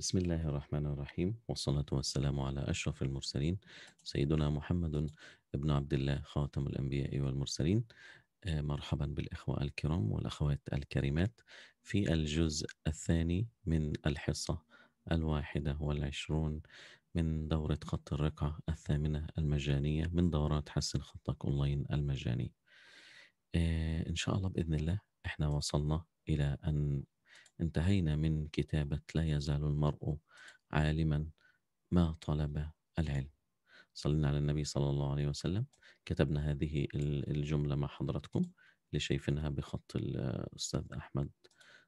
بسم الله الرحمن الرحيم والصلاة والسلام على أشرف المرسلين سيدنا محمد ابن عبد الله خاتم الأنبياء والمرسلين آه، مرحبا بالإخوة الكرام والأخوات الكريمات في الجزء الثاني من الحصة الواحدة والعشرون من دورة خط الرقعة الثامنة المجانية من دورات حسن خطك أونلاين المجاني آه، إن شاء الله بإذن الله إحنا وصلنا إلى أن انتهينا من كتابة لا يزال المرء عالما ما طلب العلم صلينا على النبي صلى الله عليه وسلم كتبنا هذه الجملة مع حضراتكم اللي شايفينها بخط الأستاذ أحمد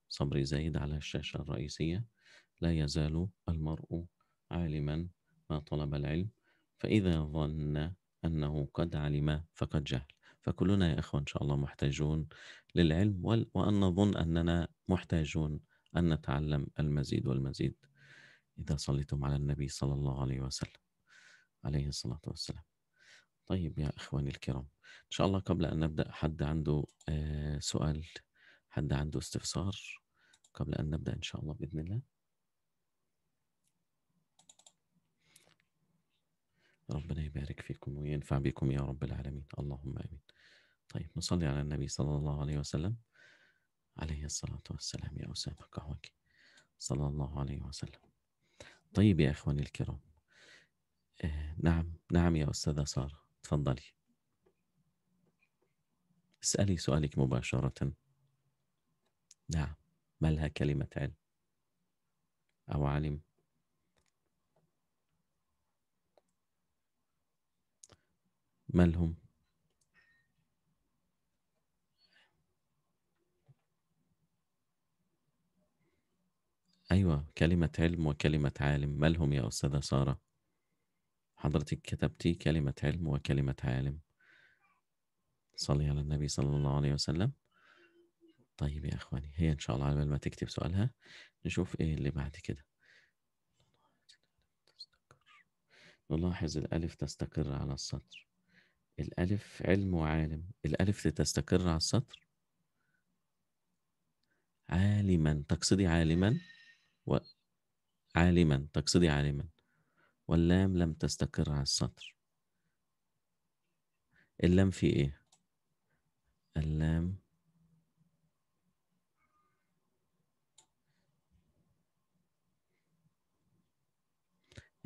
صبري زايد على الشاشة الرئيسية لا يزال المرء عالما ما طلب العلم فإذا ظن أنه قد علم فقد جهل فكلنا يا إخوة إن شاء الله محتاجون للعلم وأن نظن أننا محتاجون أن نتعلم المزيد والمزيد إذا صليتم على النبي صلى الله عليه وسلم عليه الصلاة والسلام طيب يا إخواني الكرام إن شاء الله قبل أن نبدأ حد عنده آه، سؤال حد عنده استفسار قبل أن نبدأ إن شاء الله بإذن الله ربنا يبارك فيكم وينفع بكم يا رب العالمين اللهم آمين طيب نصلي على النبي صلى الله عليه وسلم عليه الصلاة والسلام يا أسامة قهوك صلى الله عليه وسلم طيب يا إخواني الكرام آه نعم نعم يا أستاذة سارة تفضلي اسألي سؤالك مباشرة نعم ما لها كلمة علم أو علم ما لهم أيوة كلمة علم وكلمة عالم ما لهم يا أستاذة سارة حضرتك كتبتي كلمة علم وكلمة عالم صلي على النبي صلى الله عليه وسلم طيب يا أخواني هي إن شاء الله على ما تكتب سؤالها نشوف إيه اللي بعد كده نلاحظ الألف تستقر على السطر الألف علم وعالم الألف تستقر على السطر عالما تقصدي عالما و... عالما تقصدي عالما واللام لم تستقر على السطر اللام في ايه اللام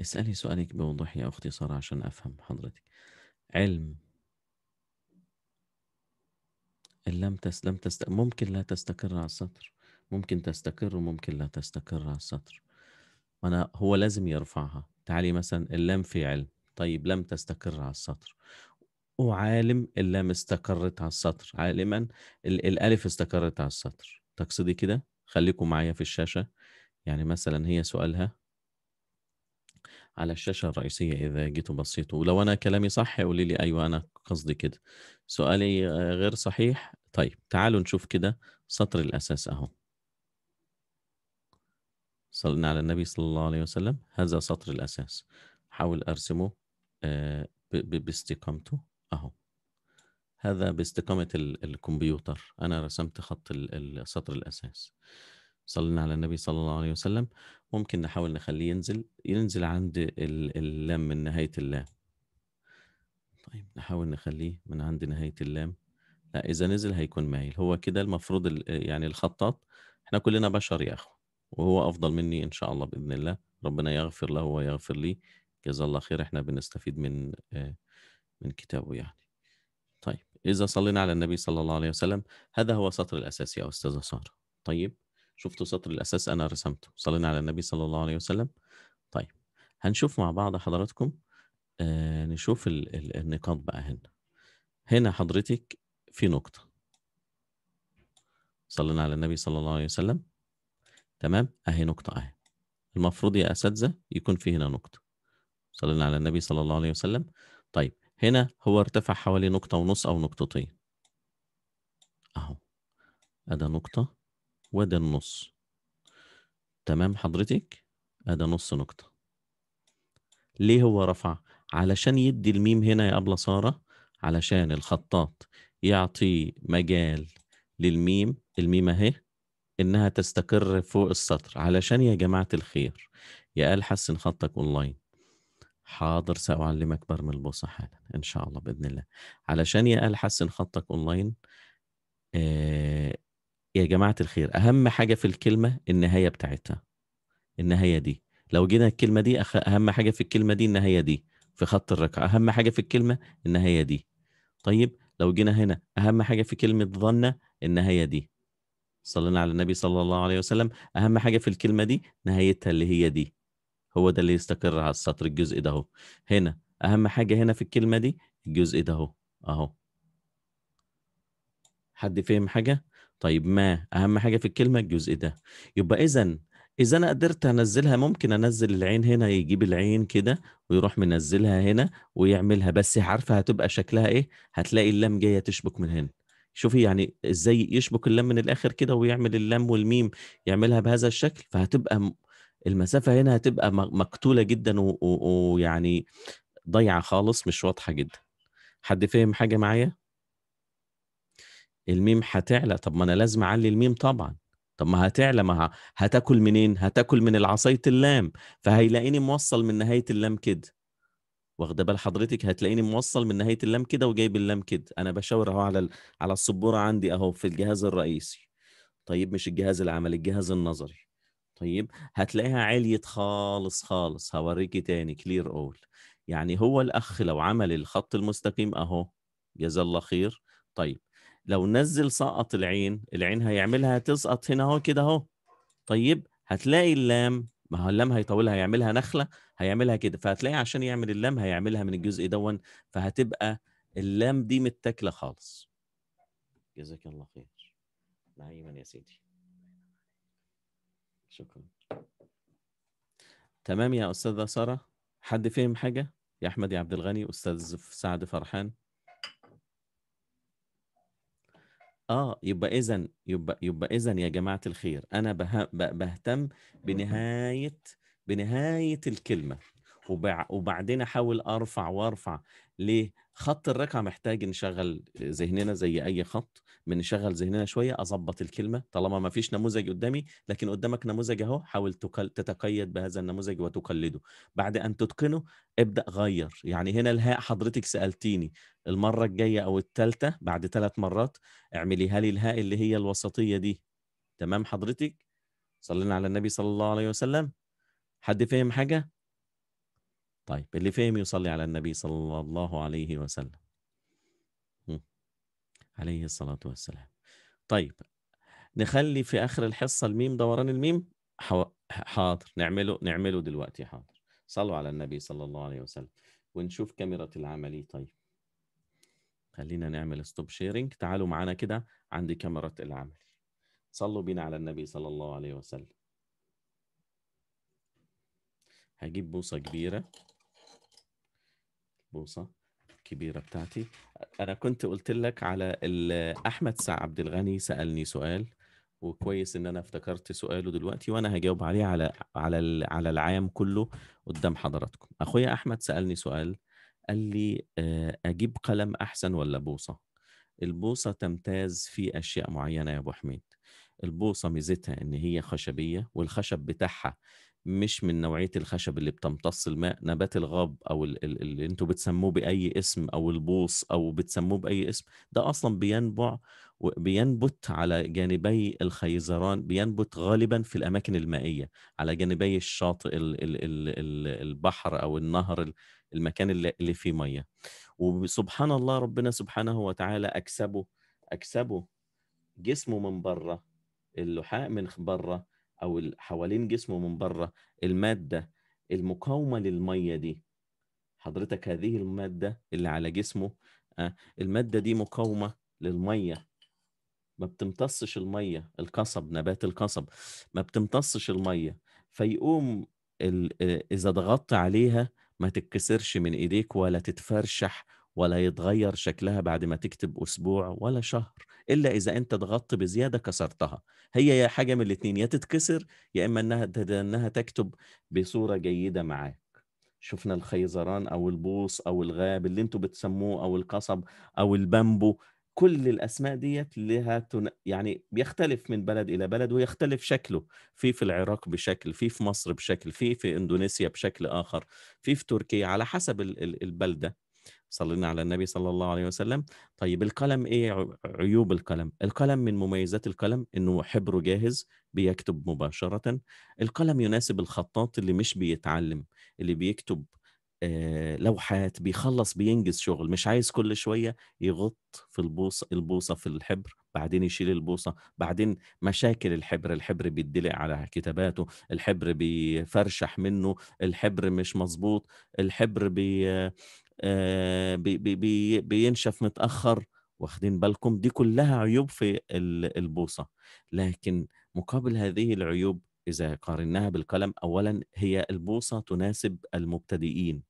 اسألي سؤالك بوضوح يا أختي سارة عشان أفهم حضرتك علم اللام تس... لم تست... ممكن لا تستقر على السطر ممكن تستقر وممكن لا تستقر على السطر أنا هو لازم يرفعها تعالي مثلا اللام في علم طيب لم تستقر على السطر وعالم اللام استقرت على السطر عالما الألف استقرت على السطر تقصدي كده خليكم معايا في الشاشة يعني مثلا هي سؤالها على الشاشة الرئيسية إذا جيتوا بسيطوا ولو أنا كلامي صح قولي لي أيوة أنا قصدي كده سؤالي غير صحيح طيب تعالوا نشوف كده سطر الأساس أهو صلينا على النبي صلى الله عليه وسلم هذا سطر الأساس حاول أرسمه آه، باستقامته أهو هذا باستقامة الكمبيوتر أنا رسمت خط سطر الأساس صلينا على النبي صلى الله عليه وسلم ممكن نحاول نخليه ينزل ينزل عند اللام من نهاية اللام طيب نحاول نخليه من عند نهاية اللام لا إذا نزل هيكون مايل هو كده المفروض يعني الخطاط احنا كلنا بشر يا أخو وهو افضل مني ان شاء الله باذن الله ربنا يغفر له ويغفر لي جزاه الله خير احنا بنستفيد من آه، من كتابه يعني طيب اذا صلينا على النبي صلى الله عليه وسلم هذا هو سطر الاساسي يا استاذه ساره طيب شفتوا سطر الاساس انا رسمته صلينا على النبي صلى الله عليه وسلم طيب هنشوف مع بعض حضراتكم آه نشوف الـ الـ النقاط بقى هنا هنا حضرتك في نقطه صلينا على النبي صلى الله عليه وسلم تمام اهي نقطه اهي المفروض يا اساتذه يكون في هنا نقطه صلينا على النبي صلى الله عليه وسلم طيب هنا هو ارتفع حوالي نقطه ونص او نقطتين اهو ادا نقطه وده النص تمام حضرتك ادا نص نقطه ليه هو رفع علشان يدي الميم هنا يا ابله ساره علشان الخطاط يعطي مجال للميم الميم اهي انها تستقر فوق السطر علشان يا جماعه الخير يا قال حسن خطك اونلاين حاضر ساعلمك برمي البوصه حالا ان شاء الله باذن الله علشان يا قال حسن خطك اونلاين آه يا جماعه الخير اهم حاجه في الكلمه النهايه بتاعتها النهايه دي لو جينا الكلمه دي اهم حاجه في الكلمه دي النهايه دي في خط الركعه اهم حاجه في الكلمه النهايه دي طيب لو جينا هنا اهم حاجه في كلمه ظنه النهايه دي صلينا على النبي صلى الله عليه وسلم اهم حاجه في الكلمه دي نهايتها اللي هي دي هو ده اللي يستقر على السطر الجزء ده اهو هنا اهم حاجه هنا في الكلمه دي الجزء ده اهو اهو حد فهم حاجه طيب ما اهم حاجه في الكلمه الجزء ده يبقى اذا اذا انا قدرت انزلها ممكن انزل العين هنا يجيب العين كده ويروح منزلها هنا ويعملها بس عارفه هتبقى شكلها ايه هتلاقي اللام جايه تشبك من هنا شوفي يعني ازاي يشبك اللام من الاخر كده ويعمل اللام والميم يعملها بهذا الشكل فهتبقى المسافه هنا هتبقى مقتوله جدا ويعني ضايعه خالص مش واضحه جدا حد فهم حاجه معايا الميم هتعلى طب ما انا لازم اعلي الميم طبعا طب ما هتعلى ما هتاكل منين هتاكل من العصايه اللام فهيلاقيني موصل من نهايه اللام كده واخده بال حضرتك هتلاقيني موصل من نهايه اللام كده وجايب اللام كده انا بشاور اهو على على السبوره عندي اهو في الجهاز الرئيسي طيب مش الجهاز العملي الجهاز النظري طيب هتلاقيها عليت خالص خالص هوريكي تاني كلير اول يعني هو الاخ لو عمل الخط المستقيم اهو جزاه الله خير طيب لو نزل سقط العين العين هيعملها تسقط هنا اهو كده اهو طيب هتلاقي اللام ما هو اللام هيطولها هيعملها نخله هيعملها كده فهتلاقي عشان يعمل اللام هيعملها من الجزء دون فهتبقى اللام دي متاكله خالص جزاك الله خير نعيما يا سيدي شكرا تمام يا استاذه ساره حد فهم حاجه يا احمد يا عبد الغني استاذ سعد فرحان اه يبقى اذا يبقى يبقى اذا يا جماعه الخير انا بهتم بنهايه بنهايه الكلمه وبعدين احاول ارفع وارفع ليه خط الركعه محتاج نشغل ذهننا زي اي خط بنشغل ذهننا شويه اظبط الكلمه طالما ما فيش نموذج قدامي لكن قدامك نموذج اهو حاول تتقيد بهذا النموذج وتقلده بعد ان تتقنه ابدا غير يعني هنا الهاء حضرتك سالتيني المره الجايه او الثالثه بعد ثلاث مرات اعمليها لي الهاء اللي هي الوسطيه دي تمام حضرتك صلينا على النبي صلى الله عليه وسلم حد فهم حاجة؟ طيب اللي فهم يصلي على النبي صلى الله عليه وسلم عليه الصلاة والسلام طيب نخلي في آخر الحصة الميم دوران الميم حاضر نعمله نعمله دلوقتي حاضر صلوا على النبي صلى الله عليه وسلم ونشوف كاميرا العملي طيب خلينا نعمل ستوب شيرنج تعالوا معنا كده عندي كاميرا العملي صلوا بينا على النبي صلى الله عليه وسلم هجيب بوصة كبيرة البوصة الكبيرة بتاعتي أنا كنت قلت لك على أحمد سعد عبد الغني سألني سؤال وكويس ان انا افتكرت سؤاله دلوقتي وانا هجاوب عليه على على على العام كله قدام حضراتكم اخويا احمد سالني سؤال قال لي آه، اجيب قلم احسن ولا بوصه البوصه تمتاز في اشياء معينه يا ابو حميد البوصه ميزتها ان هي خشبيه والخشب بتاعها مش من نوعيه الخشب اللي بتمتص الماء نبات الغاب او اللي انتوا بتسموه باي اسم او البوص او بتسموه باي اسم ده اصلا بينبع بينبت على جانبي الخيزران بينبت غالبا في الاماكن المائيه على جانبي الشاطئ الـ الـ الـ البحر او النهر المكان اللي فيه ميه وسبحان الله ربنا سبحانه وتعالى اكسبه اكسبه جسمه من بره اللحاء من بره او حوالين جسمه من بره الماده المقاومه للميه دي حضرتك هذه الماده اللي على جسمه آه، الماده دي مقاومه للميه ما بتمتصش الميه القصب نبات القصب ما بتمتصش الميه فيقوم آه، اذا ضغطت عليها ما تتكسرش من ايديك ولا تتفرشح ولا يتغير شكلها بعد ما تكتب أسبوع ولا شهر إلا إذا أنت ضغطت بزيادة كسرتها هي يا حاجة من الاتنين يا تتكسر يا إما إنها, إنها تكتب بصورة جيدة معاك شفنا الخيزران أو البوص أو الغاب اللي انتوا بتسموه أو القصب أو البامبو كل الاسماء ديت لها تن... يعني بيختلف من بلد الى بلد ويختلف شكله في في العراق بشكل في في مصر بشكل في في اندونيسيا بشكل اخر في في تركيا على حسب البلده صلينا على النبي صلى الله عليه وسلم طيب القلم ايه عيوب القلم القلم من مميزات القلم انه حبره جاهز بيكتب مباشره القلم يناسب الخطاط اللي مش بيتعلم اللي بيكتب آه، لوحات بيخلص بينجز شغل مش عايز كل شويه يغط في البوصه البوصه في الحبر بعدين يشيل البوصه بعدين مشاكل الحبر الحبر بيدلق على كتاباته الحبر بيفرشح منه الحبر مش مظبوط الحبر بي آه، بي بي بينشف متاخر واخدين بالكم دي كلها عيوب في البوصه لكن مقابل هذه العيوب اذا قارناها بالقلم اولا هي البوصه تناسب المبتدئين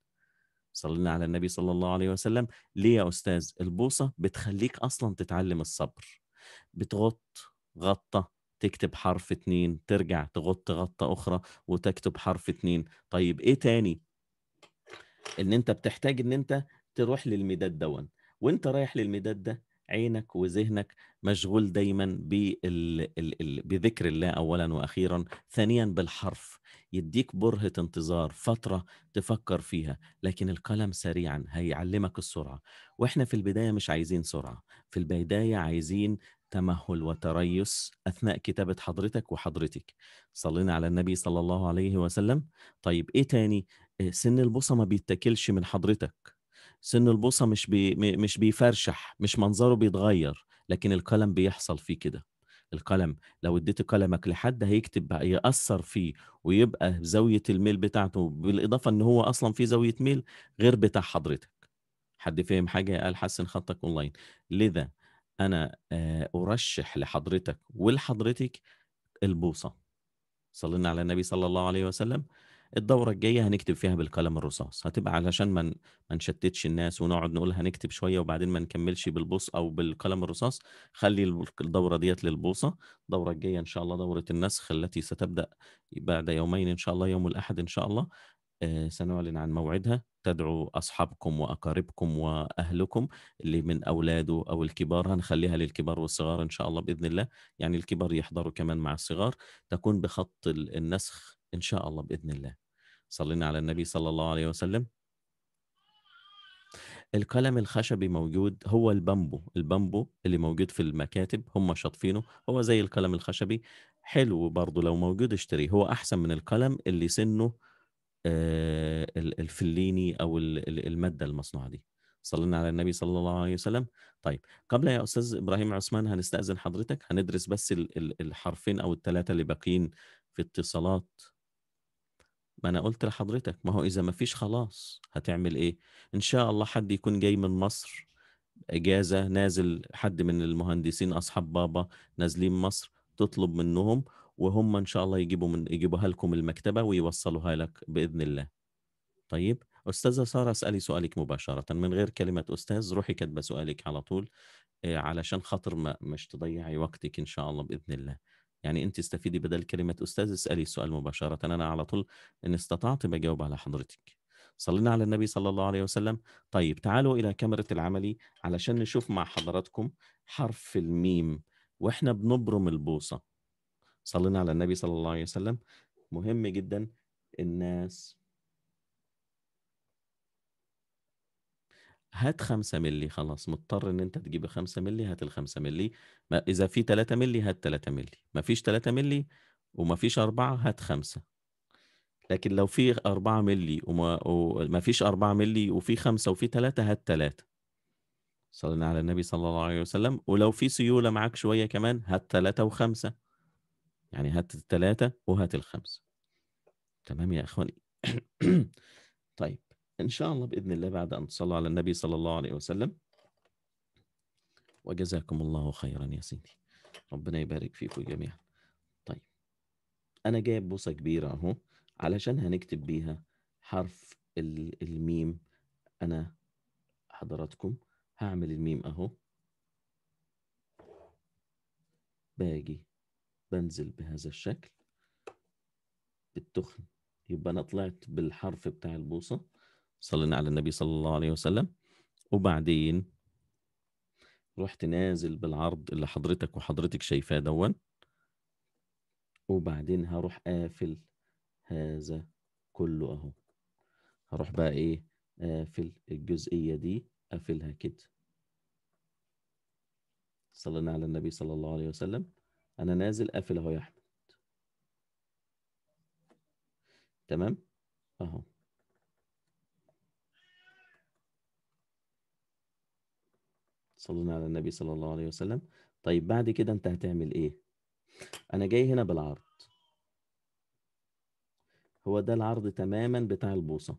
صلينا على النبي صلى الله عليه وسلم ليه يا استاذ البوصه بتخليك اصلا تتعلم الصبر بتغط غطه تكتب حرف اتنين ترجع تغط غطة أخرى وتكتب حرف اتنين طيب إيه تاني ان انت بتحتاج ان انت تروح للمداد دون وانت رايح للمداد ده عينك وذهنك مشغول دايما بال... ال... بذكر الله اولا واخيرا ثانيا بالحرف يديك برهه انتظار فتره تفكر فيها لكن القلم سريعا هيعلمك السرعه واحنا في البدايه مش عايزين سرعه في البدايه عايزين تمهل وتريث اثناء كتابه حضرتك وحضرتك صلينا على النبي صلى الله عليه وسلم طيب ايه تاني آه، سن البوصه ما بيتاكلش من حضرتك سن البوصه مش بي مش بيفرشح مش منظره بيتغير لكن القلم بيحصل فيه كده القلم لو اديت قلمك لحد هيكتب بقى ياثر فيه ويبقى زاويه الميل بتاعته بالاضافه ان هو اصلا في زاويه ميل غير بتاع حضرتك حد فهم حاجه قال حسن خطك اونلاين لذا انا آه، ارشح لحضرتك ولحضرتك البوصه صلينا على النبي صلى الله عليه وسلم الدوره الجايه هنكتب فيها بالقلم الرصاص هتبقى علشان ما ما نشتتش الناس ونقعد نقول هنكتب شويه وبعدين ما نكملش بالبوص او بالقلم الرصاص خلي الدوره ديت للبوصه الدوره الجايه ان شاء الله دوره النسخ التي ستبدا بعد يومين ان شاء الله يوم الاحد ان شاء الله آه، سنعلن عن موعدها تدعو أصحابكم وأقاربكم وأهلكم اللي من أولاده أو الكبار هنخليها للكبار والصغار إن شاء الله بإذن الله يعني الكبار يحضروا كمان مع الصغار تكون بخط النسخ إن شاء الله بإذن الله صلينا على النبي صلى الله عليه وسلم القلم الخشبي موجود هو البامبو البامبو اللي موجود في المكاتب هم شاطفينه هو زي القلم الخشبي حلو برضه لو موجود اشتريه هو احسن من القلم اللي سنه آه الفليني او الماده المصنوعه دي صلينا على النبي صلى الله عليه وسلم طيب قبل يا استاذ ابراهيم عثمان هنستاذن حضرتك هندرس بس الحرفين او الثلاثه اللي باقيين في اتصالات ما انا قلت لحضرتك ما هو اذا ما فيش خلاص هتعمل ايه ان شاء الله حد يكون جاي من مصر اجازه نازل حد من المهندسين اصحاب بابا نازلين مصر تطلب منهم وهم ان شاء الله يجيبوا من يجيبوها لكم المكتبه ويوصلوها لك باذن الله طيب استاذه ساره اسالي سؤالك مباشره من غير كلمه استاذ روحي كاتبه سؤالك على طول آه، علشان خاطر ما مش تضيعي وقتك ان شاء الله باذن الله يعني انت استفيدي بدل كلمه استاذ اسالي السؤال مباشره انا على طول ان استطعت بجاوب على حضرتك صلينا على النبي صلى الله عليه وسلم طيب تعالوا الى كاميرا العملي علشان نشوف مع حضراتكم حرف الميم واحنا بنبرم البوصه صلينا على النبي صلى الله عليه وسلم مهم جدا الناس هات 5 مللي خلاص مضطر ان انت تجيب 5 مللي هات ال 5 مللي ما اذا في 3 مللي هات 3 مللي ما فيش 3 مللي وما فيش 4 هات 5 لكن لو في 4 مللي وما, وما فيش 4 مللي وفي 5 وفي 3 هات 3 صلينا على النبي صلى الله عليه وسلم ولو في سيوله معاك شويه كمان هات 3 و5 يعني هات 3 وهات الخمسه تمام يا اخواني طيب إن شاء الله بإذن الله بعد أن تصلوا على النبي صلى الله عليه وسلم وجزاكم الله خيرا يا سيدي ربنا يبارك فيكم جميعا طيب أنا جايب بوصة كبيرة أهو علشان هنكتب بيها حرف الميم أنا حضراتكم هعمل الميم أهو باجي بنزل بهذا الشكل بالتخن يبقى أنا طلعت بالحرف بتاع البوصة صلينا على النبي صلى الله عليه وسلم وبعدين رحت نازل بالعرض اللي حضرتك وحضرتك شايفاه دون وبعدين هروح قافل هذا كله اهو هروح بقى ايه قافل الجزئية دي قافلها كده صلينا على النبي صلى الله عليه وسلم انا نازل قافل اهو يا احمد تمام اهو صلونا على النبي صلى الله عليه وسلم طيب بعد كده انت هتعمل ايه انا جاي هنا بالعرض هو ده العرض تماما بتاع البوصه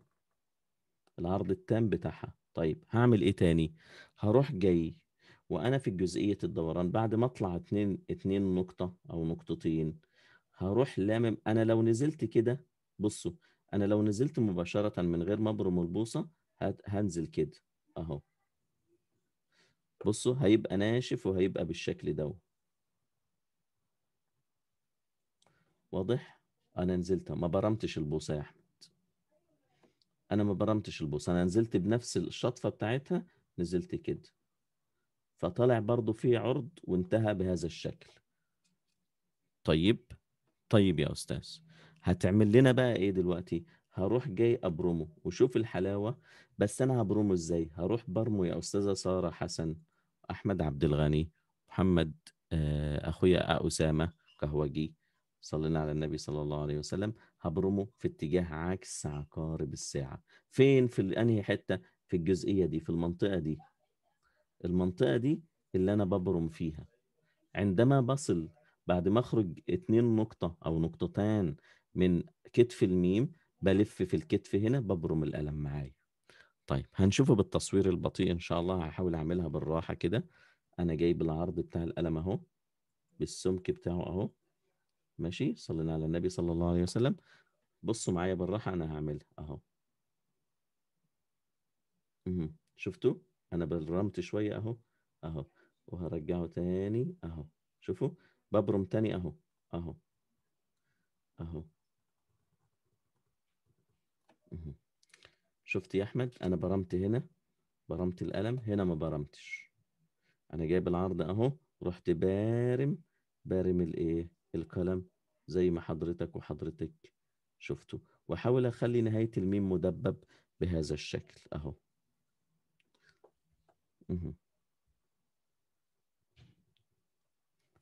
العرض التام بتاعها طيب هعمل ايه تاني هروح جاي وانا في جزئيه الدوران بعد ما اطلع اتنين اتنين نقطه او نقطتين هروح لامم انا لو نزلت كده بصوا انا لو نزلت مباشره من غير ما ابرم البوصه هنزل كده اهو بصوا هيبقى ناشف وهيبقى بالشكل ده واضح انا نزلت ما برمتش البوصه يا احمد انا ما برمتش البوصه انا نزلت بنفس الشطفه بتاعتها نزلت كده فطلع برضو فيه عرض وانتهى بهذا الشكل طيب طيب يا استاذ هتعمل لنا بقى ايه دلوقتي هروح جاي ابرمه وشوف الحلاوه بس انا هبرمه ازاي هروح برمه يا استاذه ساره حسن احمد عبد الغني محمد آه، اخويا اسامه كهوجي صلينا على النبي صلى الله عليه وسلم هبرمه في اتجاه عكس عقارب الساعه فين في انهي حته في الجزئيه دي في المنطقه دي المنطقه دي اللي انا ببرم فيها عندما بصل بعد ما اخرج اتنين نقطه او نقطتان من كتف الميم بلف في الكتف هنا ببرم الالم معايا طيب هنشوفه بالتصوير البطيء ان شاء الله هحاول اعملها بالراحه كده انا جايب العرض بتاع القلم اهو بالسمك بتاعه اهو ماشي صلينا على النبي صلى الله عليه وسلم بصوا معايا بالراحه انا هعملها اهو شفتوا انا برمت شويه اهو اهو وهرجعه تاني اهو شوفوا ببرم تاني اهو اهو اهو شفت يا احمد انا برمت هنا برمت القلم هنا ما برمتش انا جايب العرض اهو رحت بارم بارم الايه القلم زي ما حضرتك وحضرتك شفتوا واحاول اخلي نهايه الميم مدبب بهذا الشكل اهو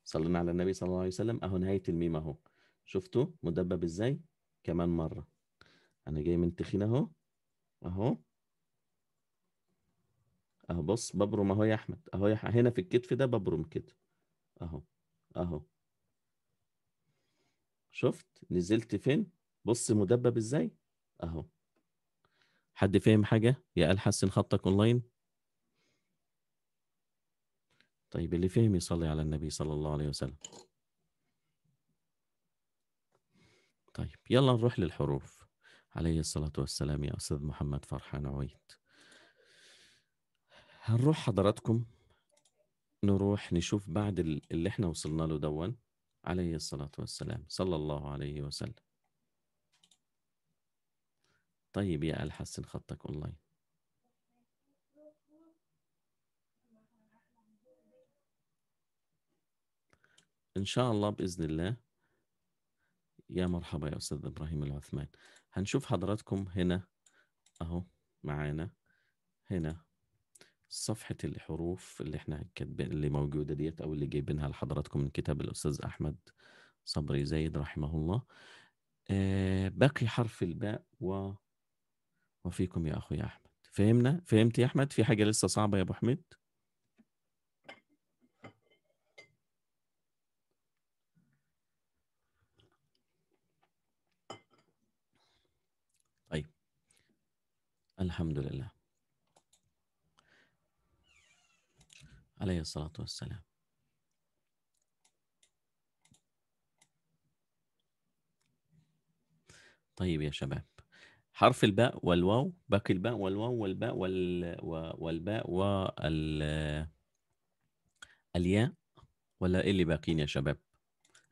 صلينا على النبي صلى الله عليه وسلم اهو نهايه الميم اهو شفتوا مدبب ازاي كمان مره انا جاي من تخين اهو اهو اهو بص ببرم اهو يا احمد اهو يا هنا في الكتف ده ببرم كده اهو اهو شفت نزلت فين بص مدبب ازاي اهو حد فاهم حاجه يا قال حسن خطك اونلاين طيب اللي فهم يصلي على النبي صلى الله عليه وسلم طيب يلا نروح للحروف عليه الصلاة والسلام يا أستاذ محمد فرحان عويد هنروح حضراتكم نروح نشوف بعد اللي احنا وصلنا له دون عليه الصلاة والسلام صلى الله عليه وسلم طيب يا آل حسن خطك أونلاين إن شاء الله بإذن الله يا مرحبا يا أستاذ إبراهيم العثمان هنشوف حضراتكم هنا اهو معانا هنا صفحة الحروف اللي احنا كاتبين اللي موجودة ديت او اللي جايبينها لحضراتكم من كتاب الاستاذ احمد صبري زايد رحمه الله آه باقي حرف الباء و وفيكم يا اخوي احمد فهمنا فهمت يا احمد في حاجة لسه صعبة يا ابو حميد الحمد لله عليه الصلاة والسلام طيب يا شباب حرف الباء والواو باقي الباء والواو والباء وال... والباء وال الياء ولا ايه اللي باقيين يا شباب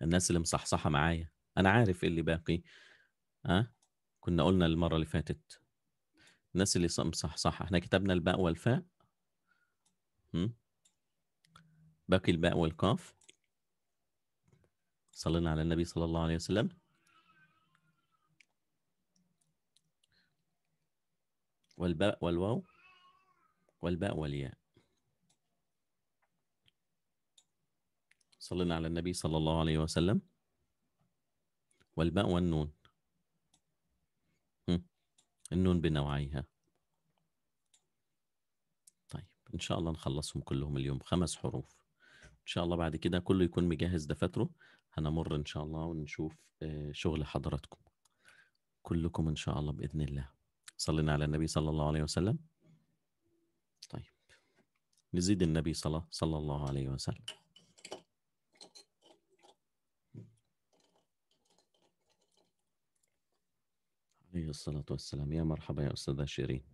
الناس اللي مصحصحه معايا انا عارف ايه اللي باقي ها كنا قلنا المره اللي فاتت الناس اللي صح صح احنا كتبنا الباء والفاء باقي الباء والقاف صلينا على النبي صلى الله عليه وسلم والباء والواو والباء والياء صلينا على النبي صلى الله عليه وسلم والباء والنون النون بنوعيها طيب إن شاء الله نخلصهم كلهم اليوم خمس حروف إن شاء الله بعد كده كله يكون مجهز دفاتره هنمر إن شاء الله ونشوف آه، شغل حضراتكم كلكم إن شاء الله بإذن الله صلينا على النبي صلى الله عليه وسلم طيب نزيد النبي صلى, صلى الله عليه وسلم عليه الصلاة والسلام يا مرحبا يا أستاذة شيرين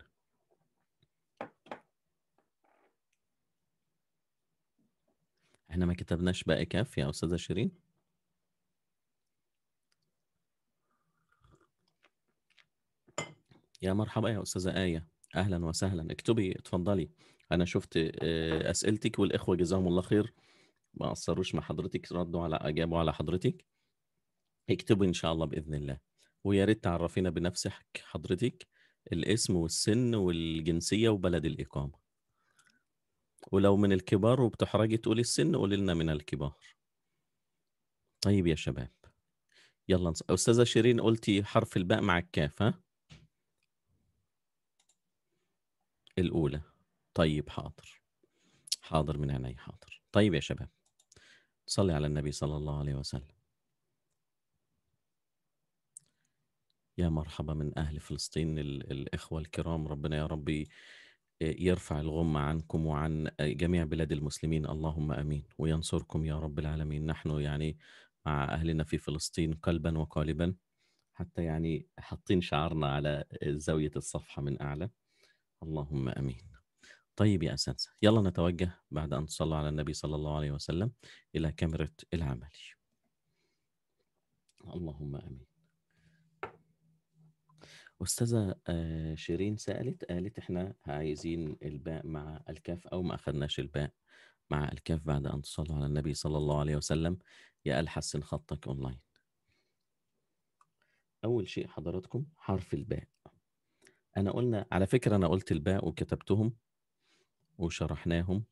احنا ما كتبناش باقي كاف يا أستاذة شيرين يا مرحبا يا أستاذة آية أهلا وسهلا اكتبي اتفضلي أنا شفت آه، أسئلتك والإخوة جزاهم الله خير ما قصروش مع حضرتك ردوا على أجابوا على حضرتك اكتبي إن شاء الله بإذن الله ويا ريت تعرفينا بنفسك حضرتك الاسم والسن والجنسية وبلد الإقامة ولو من الكبار وبتحرجي تقولي السن قولي لنا من الكبار طيب يا شباب يلا نص... أستاذة شيرين قلتي حرف الباء مع الكاف ها الأولى طيب حاضر حاضر من عيني حاضر طيب يا شباب صلي على النبي صلى الله عليه وسلم يا مرحبا من أهل فلسطين الإخوة الكرام ربنا يا ربي آه، يرفع الغمة عنكم وعن آه، جميع بلاد المسلمين اللهم أمين وينصركم يا رب العالمين نحن يعني مع أهلنا في فلسطين قلبا وقالبا حتى يعني حاطين شعارنا على آه، زاوية الصفحة من أعلى اللهم أمين طيب يا أساتذة يلا نتوجه بعد أن صلى على النبي صلى الله عليه وسلم إلى كاميرا العمل اللهم آمين أستاذة آه، شيرين سألت قالت إحنا عايزين الباء مع الكاف أو ما أخدناش الباء مع الكاف بعد أن تصلوا على النبي صلى الله عليه وسلم يا آل حسن خطك أونلاين أول شيء حضراتكم حرف الباء أنا قلنا على فكرة أنا قلت الباء وكتبتهم وشرحناهم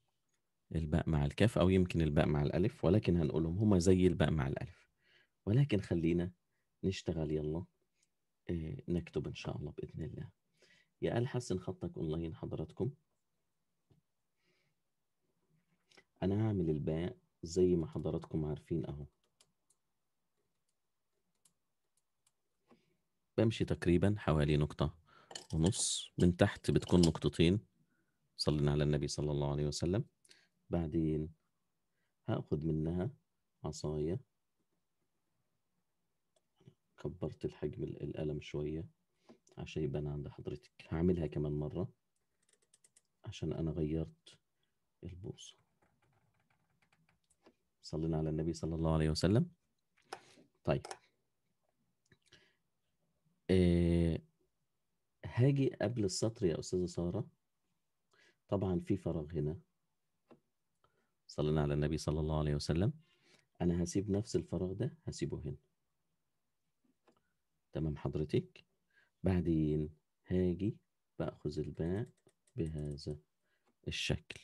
الباء مع الكاف أو يمكن الباء مع الألف ولكن هنقولهم هما زي الباء مع الألف ولكن خلينا نشتغل يلا إيه، نكتب إن شاء الله بإذن الله يا آل حسن خطك أونلاين حضراتكم أنا هعمل الباء زي ما حضراتكم عارفين أهو بمشي تقريبا حوالي نقطة ونص من تحت بتكون نقطتين صلينا على النبي صلى الله عليه وسلم بعدين هاخد منها عصاية كبرت الحجم القلم شوية عشان يبان عند حضرتك هعملها كمان مرة عشان أنا غيرت البوصة صلينا على النبي صلى الله عليه وسلم طيب إيه هاجي قبل السطر يا أستاذة سارة طبعا في فراغ هنا صلينا على النبي صلى الله عليه وسلم أنا هسيب نفس الفراغ ده هسيبه هنا تمام حضرتك بعدين هاجي بأخذ الباء بهذا الشكل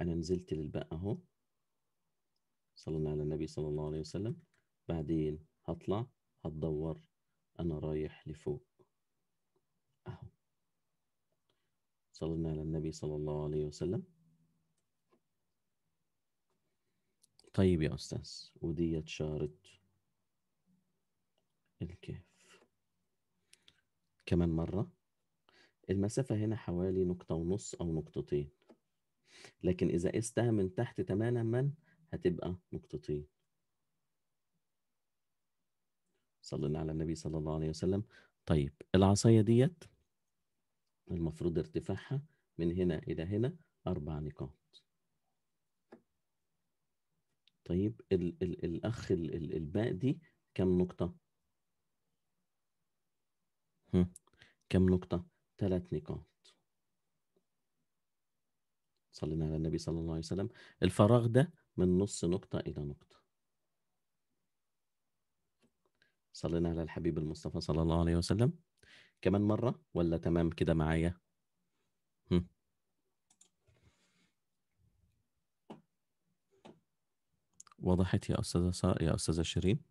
أنا نزلت للباء أهو صلى على النبي صلى الله عليه وسلم بعدين هطلع هتدور أنا رايح لفوق أهو صلى على النبي صلى الله عليه وسلم طيب يا أستاذ وديت شارة الكهف كمان مرة المسافة هنا حوالي نقطة ونص أو نقطتين لكن إذا قستها من تحت تماما هتبقى نقطتين صلينا على النبي صلى الله عليه وسلم طيب العصاية ديت المفروض ارتفاعها من هنا إلى هنا أربع نقاط طيب ال ال الأخ ال دي كم نقطة؟ كم نقطة؟ ثلاث نقاط صلينا على النبي صلى الله عليه وسلم الفراغ ده من نص نقطة إلى نقطة صلينا على الحبيب المصطفى صلى الله عليه وسلم كمان مرة ولا تمام كده معايا؟ وضحت يا أستاذة يا أستاذة شيرين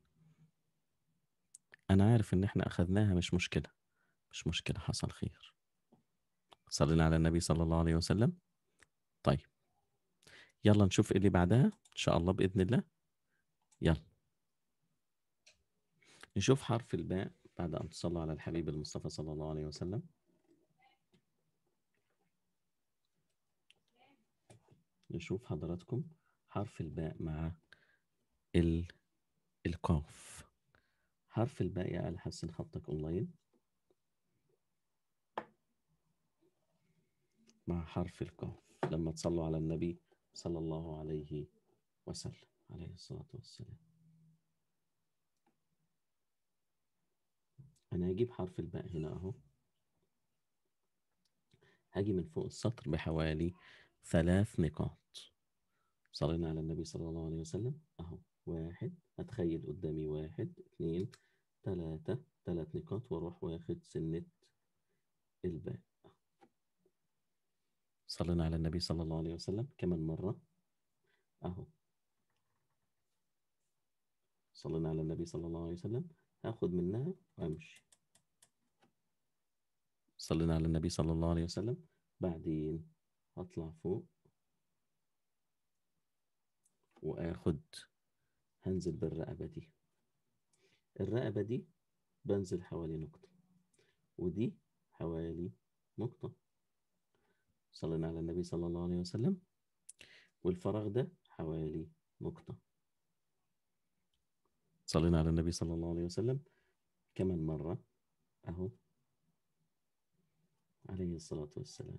أنا عارف إن إحنا أخذناها مش مشكلة مش مشكلة حصل خير صلينا على النبي صلى الله عليه وسلم طيب يلا نشوف ايه اللي بعدها ان شاء الله باذن الله يلا نشوف حرف الباء بعد ان تصلى على الحبيب المصطفى صلى الله عليه وسلم نشوف حضراتكم حرف الباء مع ال... القاف حرف الباء يا آل حسن خطك اونلاين مع حرف القاف لما تصلوا على النبي صلى الله عليه وسلم عليه الصلاة والسلام أنا هجيب حرف الباء هنا أهو هاجي من فوق السطر بحوالي ثلاث نقاط صلينا على النبي صلى الله عليه وسلم أهو واحد أتخيل قدامي واحد اتنين تلاتة تلات نقاط وأروح واخد سنة الباء صلينا على النبي صلى الله عليه وسلم كمان مرة أهو صلينا على النبي صلى الله عليه وسلم هاخد منها وأمشي صلينا على النبي صلى الله عليه وسلم بعدين هطلع فوق وآخد هنزل بالرقبة دي الرقبة دي بنزل حوالي نقطة ودي حوالي نقطة صلينا على النبي صلى الله عليه وسلم والفراغ ده حوالي نقطة صلينا على النبي صلى الله عليه وسلم كمان مرة أهو عليه الصلاة والسلام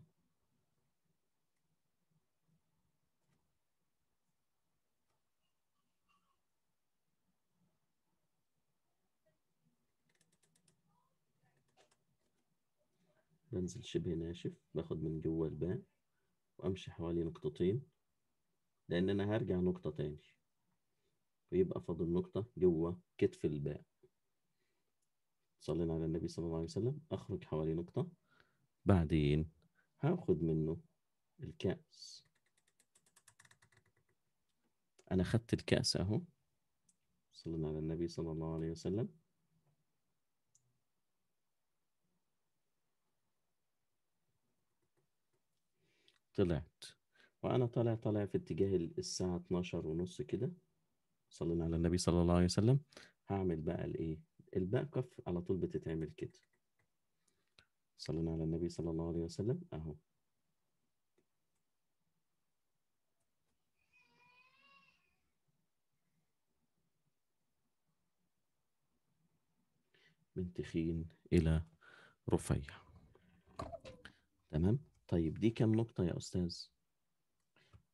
بنزل شبه ناشف باخد من جوه الباء وامشي حوالي نقطتين لان انا هرجع نقطة تاني ويبقى فاضل نقطة جوه كتف الباء صلينا على النبي صلى الله عليه وسلم اخرج حوالي نقطة بعدين هاخد منه الكأس انا خدت الكأس اهو صلينا على النبي صلى الله عليه وسلم طلعت وأنا طالع طالع في اتجاه الساعة 12 ونص كده صلينا على النبي صلى الله عليه وسلم هعمل بقى الإيه الباك اب على طول بتتعمل كده صلينا على النبي صلى الله عليه وسلم أهو من تخين إلى رفيع تمام طيب دي كام نقطة يا أستاذ؟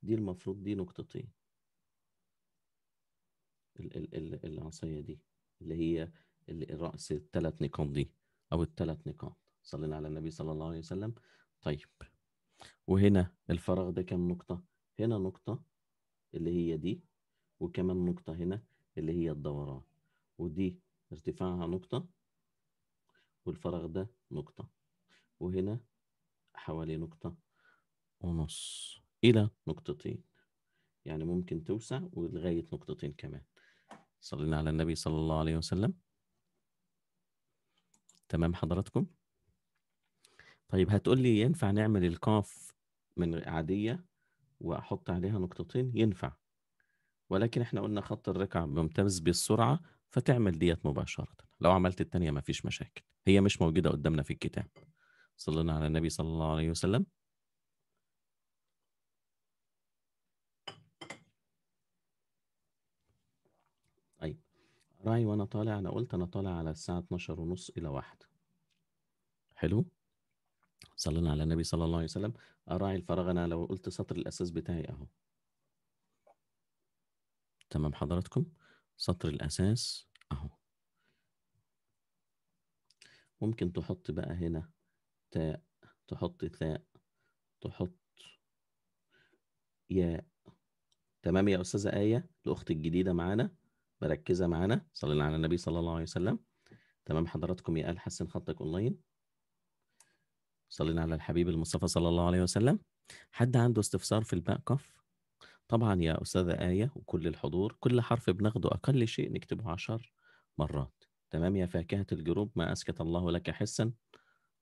دي المفروض دي نقطتين العصاية دي اللي هي الرأس الثلاث نقاط دي أو الثلاث نقاط صلينا على النبي صلى الله عليه وسلم طيب وهنا الفراغ ده كام نقطة؟ هنا نقطة اللي هي دي وكمان نقطة هنا اللي هي الدوران ودي ارتفاعها نقطة والفراغ ده نقطة وهنا حوالي نقطة ونص إلى نقطتين يعني ممكن توسع ولغاية نقطتين كمان صلينا على النبي صلى الله عليه وسلم تمام حضراتكم طيب هتقول لي ينفع نعمل القاف من عادية وأحط عليها نقطتين ينفع ولكن احنا قلنا خط الركعة ممتاز بالسرعة فتعمل ديت مباشرة لو عملت التانية مفيش مشاكل هي مش موجودة قدامنا في الكتاب صلينا على النبي صلى الله عليه وسلم طيب راعي وانا طالع انا قلت انا طالع على الساعه 12 ونص الى واحدة. حلو صلينا على النبي صلى الله عليه وسلم اراعي الفراغ انا لو قلت سطر الاساس بتاعي اهو تمام حضراتكم سطر الاساس اهو ممكن تحط بقى هنا تاء تحط ثاء تحط ياء تمام يا أستاذة آية الأخت الجديدة معانا مركزة معانا صلينا على النبي صلى الله عليه وسلم تمام حضراتكم يا آل حسن خطك أونلاين صلينا على الحبيب المصطفى صلى الله عليه وسلم حد عنده استفسار في الباء قف طبعا يا أستاذة آية وكل الحضور كل حرف بناخده أقل شيء نكتبه عشر مرات تمام يا فاكهة الجروب ما أسكت الله لك حسا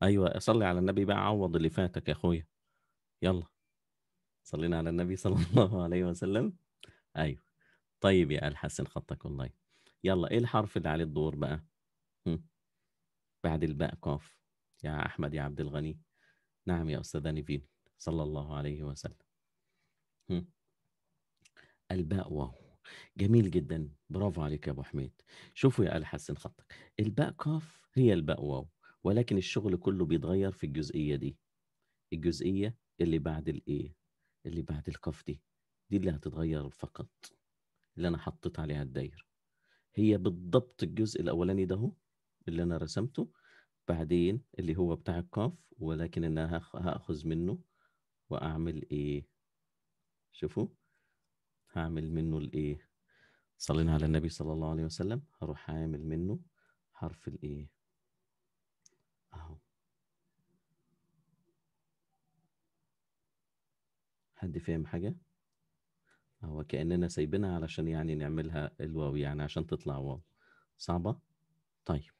ايوه صلي على النبي بقى عوض اللي فاتك يا اخويا يلا صلينا على النبي صلى الله عليه وسلم ايوه طيب يا ال حسن خطك والله يلا ايه الحرف اللي عليه الدور بقى بعد الباء قاف يا احمد يا عبد الغني نعم يا استاذ نيفين صلى الله عليه وسلم الباء واو جميل جدا برافو عليك يا ابو حميد شوفوا يا ال حسن خطك الباء قاف هي الباء واو ولكن الشغل كله بيتغير في الجزئية دي الجزئية اللي بعد الايه اللي بعد القاف دي دي اللي هتتغير فقط اللي انا حطيت عليها الدايرة هي بالضبط الجزء الاولاني ده اللي انا رسمته بعدين اللي هو بتاع القاف ولكن انا هاخذ منه واعمل ايه شوفوا هعمل منه الايه صلينا على النبي صلى الله عليه وسلم هروح اعمل منه حرف الايه اهو حد فاهم حاجة؟ هو كأننا سايبينها علشان يعني نعملها الواو يعني عشان تطلع واو صعبة؟ طيب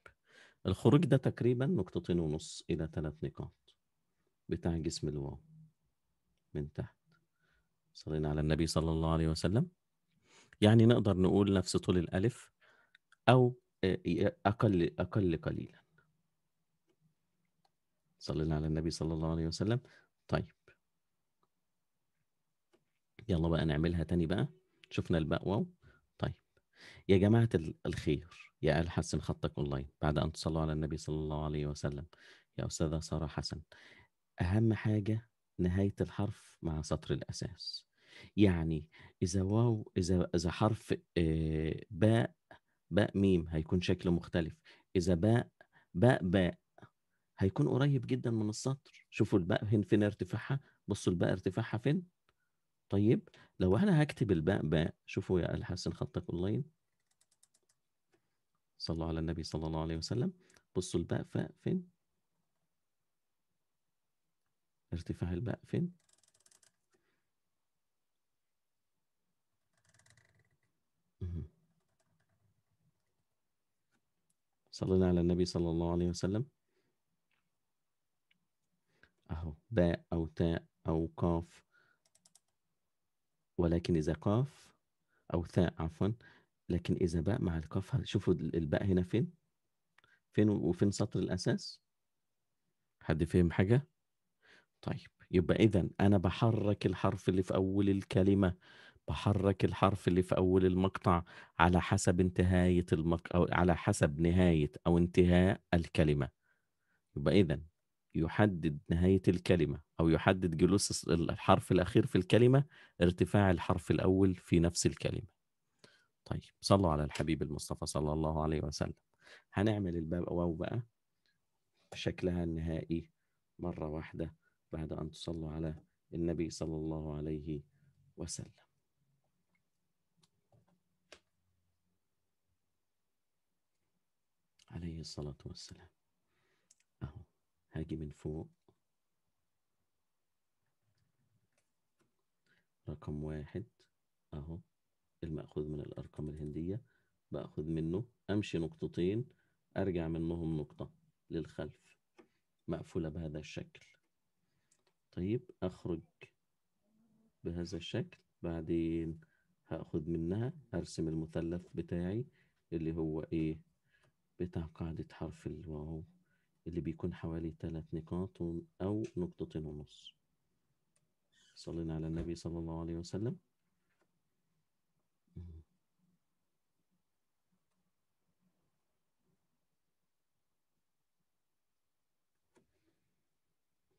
الخروج ده تقريبا نقطتين ونص إلى ثلاث نقاط بتاع جسم الواو من تحت صلينا على النبي صلى الله عليه وسلم يعني نقدر نقول نفس طول الألف أو أقل أقل قليلا صلينا على النبي صلى الله عليه وسلم طيب يلا بقى نعملها تاني بقى شفنا الباء واو طيب يا جماعة الخير يا آل حسن خطك أونلاين بعد أن تصلوا على النبي صلى الله عليه وسلم يا أستاذة سارة حسن أهم حاجة نهاية الحرف مع سطر الأساس يعني إذا واو إذا إذا حرف آه، باء باء ميم هيكون شكله مختلف إذا باء باء باء هيكون قريب جدا من السطر شوفوا الباء فين فين ارتفاعها بصوا الباء ارتفاعها فين طيب لو انا هكتب الباء باء شوفوا يا الحسن خطك اونلاين صلوا على النبي صلى الله عليه وسلم بصوا الباء فاء فين ارتفاع الباء فين صلينا على النبي صلى الله عليه وسلم باء أو تاء أو قاف ولكن إذا قاف أو تاء عفوا لكن إذا باء مع القاف شوفوا الباء هنا فين فين وفين سطر الأساس حد فهم حاجة طيب يبقى إذا أنا بحرك الحرف اللي في أول الكلمة بحرك الحرف اللي في أول المقطع على حسب انتهاية المق... أو على حسب نهاية أو انتهاء الكلمة يبقى إذا يحدد نهاية الكلمة أو يحدد جلوس الحرف الأخير في الكلمة ارتفاع الحرف الأول في نفس الكلمة طيب صلوا على الحبيب المصطفى صلى الله عليه وسلم هنعمل الباب واو بقى شكلها النهائي مرة واحدة بعد أن تصلوا على النبي صلى الله عليه وسلم عليه الصلاة والسلام هاجي من فوق رقم واحد اهو المأخوذ من الأرقام الهندية بأخذ منه أمشي نقطتين أرجع منهم نقطة للخلف مقفولة بهذا الشكل طيب أخرج بهذا الشكل بعدين هأخذ منها أرسم المثلث بتاعي اللي هو إيه بتاع قاعدة حرف الواو اللي بيكون حوالي ثلاث نقاط أو نقطتين ونص صلينا على النبي صلى الله عليه وسلم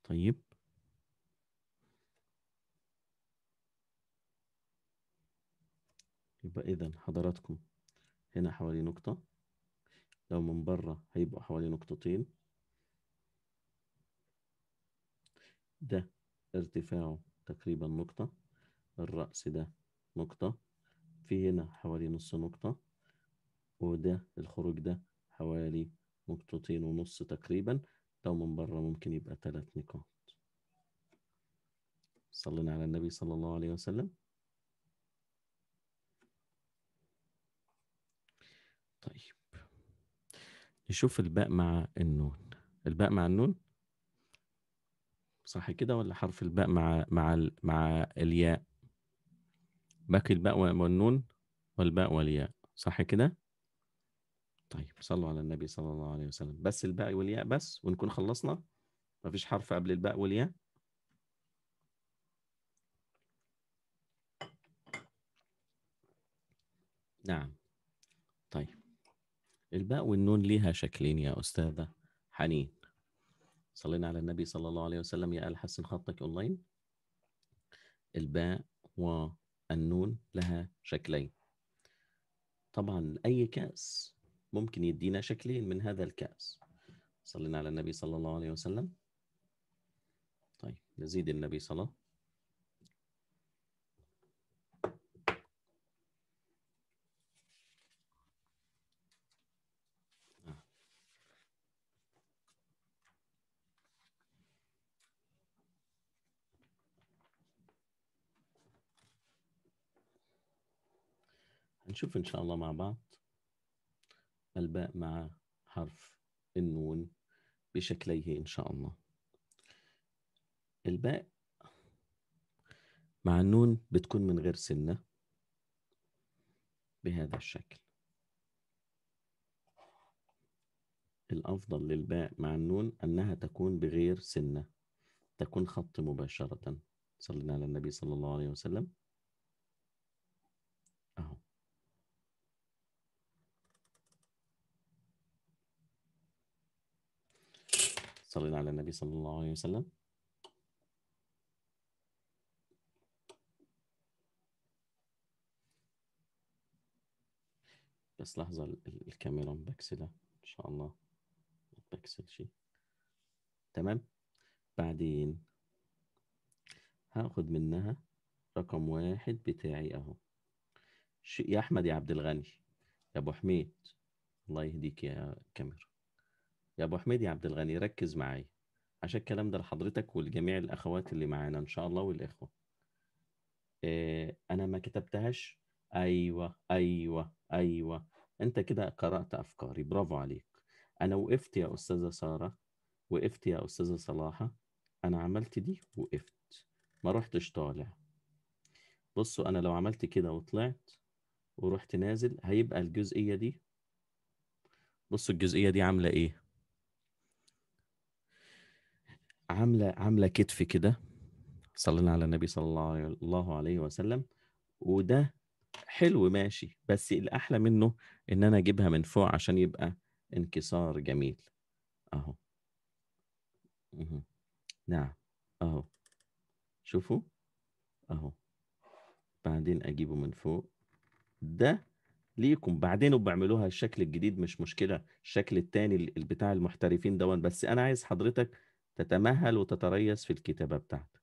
طيب يبقى إذا حضراتكم هنا حوالي نقطة لو من بره هيبقى حوالي نقطتين ده ارتفاعه تقريبا نقطة الرأس ده نقطة في هنا حوالي نص نقطة وده الخروج ده حوالي نقطتين ونص تقريبا لو من بره ممكن يبقى ثلاث نقاط صلينا على النبي صلى الله عليه وسلم طيب نشوف الباء مع النون الباء مع النون صح كده ولا حرف الباء مع مع مع الياء باقي الباء والنون والباء والياء صح كده طيب صلوا على النبي صلى الله عليه وسلم بس الباء والياء بس ونكون خلصنا مفيش حرف قبل الباء والياء نعم طيب الباء والنون ليها شكلين يا أستاذة حنين صلينا على النبي صلى الله عليه وسلم يا آل حسن خطك أونلاين الباء والنون لها شكلين طبعا أي كأس ممكن يدينا شكلين من هذا الكأس صلينا على النبي صلى الله عليه وسلم طيب نزيد النبي صلى نشوف إن شاء الله مع بعض الباء مع حرف النون بشكليه إن شاء الله الباء مع النون بتكون من غير سنة بهذا الشكل الأفضل للباء مع النون أنها تكون بغير سنة تكون خط مباشرة صلينا على النبي صلى الله عليه وسلم أهو صلينا على النبي صلى الله عليه وسلم بس لحظة الكاميرا مبكسلة إن شاء الله ما شيء تمام بعدين هاخد منها رقم واحد بتاعي أهو يا أحمد يا عبد الغني يا أبو حميد الله يهديك يا كاميرا يا ابو حميد يا عبد الغني ركز معايا عشان الكلام ده لحضرتك ولجميع الاخوات اللي معانا ان شاء الله والاخوه إيه انا ما كتبتهاش ايوه ايوه ايوه انت كده قرات افكاري برافو عليك انا وقفت يا استاذه ساره وقفت يا استاذه صلاحه انا عملت دي وقفت ما رحتش طالع بصوا انا لو عملت كده وطلعت ورحت نازل هيبقى الجزئيه دي بصوا الجزئيه دي عامله ايه عامله عامله كتف كده صلينا على النبي صلى الله عليه وسلم وده حلو ماشي بس الاحلى منه ان انا اجيبها من فوق عشان يبقى انكسار جميل اهو نعم اهو شوفوا اهو بعدين اجيبه من فوق ده ليكم بعدين وبعملوها الشكل الجديد مش مشكله الشكل الثاني بتاع المحترفين دون بس انا عايز حضرتك تتمهل وتتريث في الكتابة بتاعتك